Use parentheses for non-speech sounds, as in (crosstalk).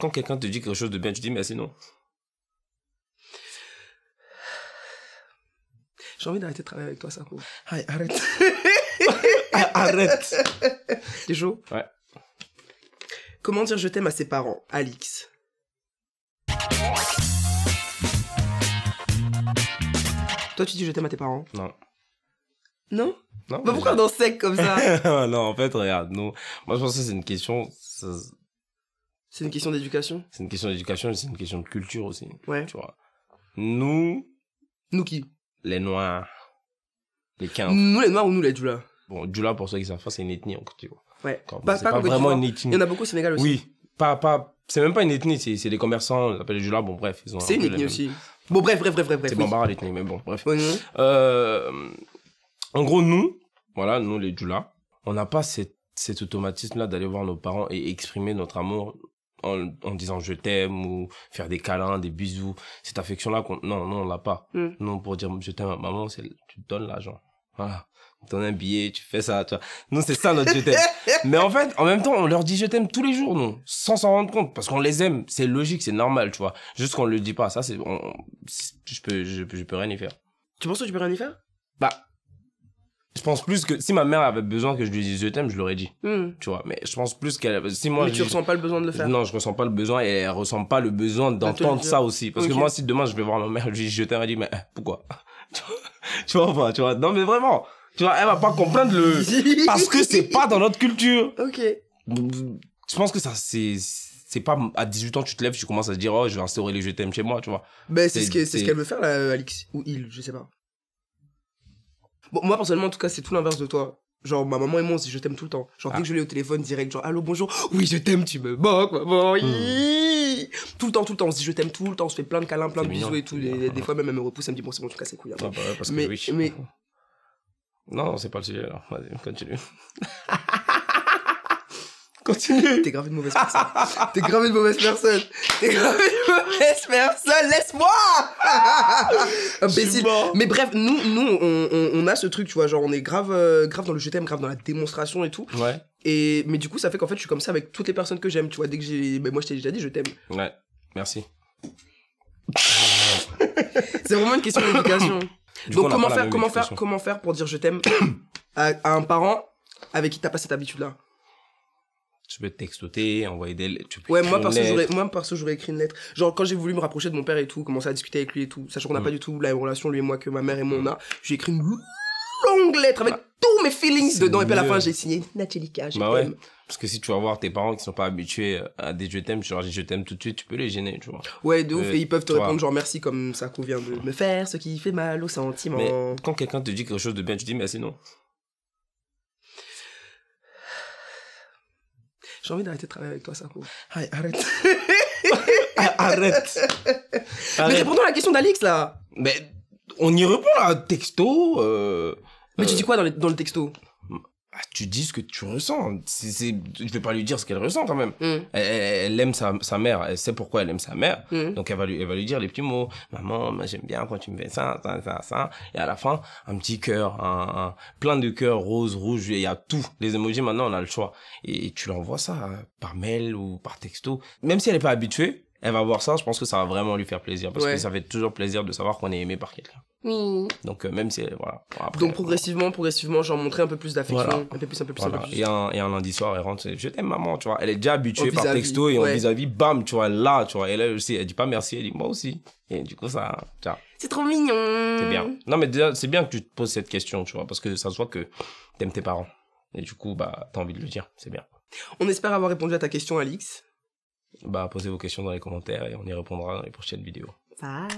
quand quelqu'un te dit quelque chose de bien, tu dis merci, non J'ai envie d'arrêter de travailler avec toi, ça. arrête. (laughs) Ah, arrête. T'es chaud Ouais. Comment dire je t'aime à ses parents, Alix Toi, tu dis je t'aime à tes parents Non. Non Non. Bah pourquoi dans sec comme ça (laughs) Non, en fait, regarde, non. moi je pense que c'est une question, c'est une question d'éducation C'est une question d'éducation, c'est une question de culture aussi. Ouais. Tu vois. Nous. Nous qui Les Noirs. Les 15. Nous les Noirs ou nous les djula Bon, djula pour ceux qui savent c'est une ethnie tu vois. Ouais. pas, pas, vraiment une ethnie. Il y en a beaucoup au Sénégal aussi. Oui. Pas, pas, c'est même pas une ethnie, c'est, des commerçants, ils appellent les Djoula, bon bref. Ils ont c'est une ethnie aussi. Bon bref, bref, bref, bref. C'est oui. bambara l'ethnie, mais bon bref. Euh, en gros, nous, voilà, nous les djula on n'a pas cette cet automatisme-là d'aller voir nos parents et exprimer notre amour en, disant je t'aime ou faire des câlins, des bisous. Cette affection-là, non, non, on l'a pas. Hmm. Non, pour dire je t'aime maman, c'est, tu donnes l'argent. Voilà. Tu donnes un billet, tu fais ça, tu vois. Non, c'est ça notre je t'aime. (laughs) Mais en fait, en même temps, on leur dit je t'aime tous les jours, non, sans s'en rendre compte, parce qu'on les aime. C'est logique, c'est normal, tu vois. Juste qu'on le dit pas, ça, c'est, je peux, je peux rien y faire. Tu penses que tu peux rien y faire? Bah, je pense plus que si ma mère avait besoin que je lui dise je t'aime, je l'aurais dit. Hmm. Tu vois, mais je pense plus qu'elle si moi mais tu ressens pas le besoin de le faire. Non, je ressens pas le besoin et elle ressent pas le besoin d'entendre ça aussi parce que moi si demain je vais voir ma mère, je lui dis je t'aime, elle dit mais eh, pourquoi (laughs) Tu vois pas, tu vois. Non mais vraiment, tu vois, elle va pas comprendre le (laughs) parce que c'est pas dans notre culture. OK. Je pense que ça c'est c'est pas à 18 ans tu te lèves, tu commences à te dire oh, je vais instaurer les je t'aime chez moi, tu vois. Mais ben, c'est ce qu'elle ce qu'elle veut faire là, Alix ou il, je sais pas. Bon, moi, personnellement, en tout cas, c'est tout l'inverse de toi. Genre, ma maman et moi, on se dit je t'aime tout le temps. Genre, dès ah. que je l'ai au téléphone, direct, genre, allô, bonjour, oui, je t'aime, tu me manques, maman, mm. Tout le temps, tout le temps, on se dit je t'aime tout le temps, on se fait plein de câlins, plein de bisous et tout. Des, fois, même, elle me repousse, elle me dit bon, c'est bon, tu casses les couilles. Hein. Ah bah parce que oui. (laughs) Non, c'est pas le sujet, alors, vas-y, continue. (laughs) (laughs) T'es grave une mauvaise personne. T'es grave une mauvaise personne. T'es grave une mauvaise personne. Laisse-moi. (laughs) Imbécile. Mais bref, nous, nous, on, a ce truc, tu vois, genre on est grave, euh, grave dans le je t'aime, grave dans la démonstration et tout. Ouais. Et mais du coup, ça fait qu'en fait, je suis comme ça avec toutes les personnes que j'aime. Tu vois, dès que j'ai, ben, moi, je t'ai déjà dit, je t'aime. Ouais. Merci. (laughs) C'est vraiment une question d'éducation. Donc comment faire, comment faire, comment faire pour dire je t'aime à, à un parent avec qui t'as pas cette habitude-là? tu peux te textoter, envoyer des Tu ouais, moi, parce que j'aurais, moi, parce que j'aurais écrit une lettre. Genre, quand j'ai voulu me rapprocher de mon père et tout, commencer à discuter avec lui et tout, sachant qu'on n'a mm. pas du tout la relation, lui et moi, que ma mère et moi, on mm. a, j'ai écrit une longue lettre avec bah, tous mes feelings dedans. Et puis à la fin, j'ai signé Nathalie je bah Parce que si tu vas voir tes parents qui sont pas habitués à des je t'aime, genre je t'aime tout de suite, tu peux les gêner, tu vois. Ouais, de ouf. et ils peuvent te répondre genre merci comme ça convient de me faire, ce qui fait mal au sentiment. Mais quand quelqu'un te dit quelque chose de bien, tu dis merci non. J'ai envie d'arrêter de travailler avec toi, ça. Aïe, arrête. (laughs) Ah, arrête. Mais répondons à la question d'Alix, là. Mais on y répond, là. Texto. Euh, Mais tu euh. dis quoi dans le texto ah, tu dis ce que tu ressens. C'est, je vais pas lui dire ce qu'elle ressent quand même. Mm. Elle, aime sa, sa, mère, elle sait pourquoi elle aime sa mère. Mm. Donc elle va, lui, elle va lui dire les petits mots. Maman, moi j'aime bien quand tu me fais ça, ça, ça, ça. Et à la fin, un petit cœur, un, plein de cœurs rose, rouge, il y a tout. Les emojis maintenant, on a le choix. Et, tu l'envoies ça hein, par mail ou par texto. Même si elle n'est pas habituée, elle va voir ça, je pense que ça va vraiment lui faire plaisir parce que ça fait toujours plaisir de savoir qu'on est aimé par quelqu'un. Oui. Donc euh, même si euh, voilà. Donc euh, progressivement, progressivement, genre montrer un peu plus d'affection, un peu plus, un peu plus. Un peu plus. Et, un, lundi soir, elle rentre, je t'aime maman, tu vois. Elle est déjà habituée par texto et en vis-à-vis, bam, tu vois, là, tu vois. Et là aussi, elle dit pas merci, elle dit moi aussi. Et du coup ça, C'est trop mignon. C'est bien. Non mais déjà, c'est bien que tu te poses cette question, tu vois, parce que ça se voit que t'aimes tes parents. Et du coup, bah, t'as envie de le dire, c'est bien. On espère avoir répondu à ta question, Alix bah, posez vos questions dans les commentaires et on y répondra dans les prochaines vidéos. Bye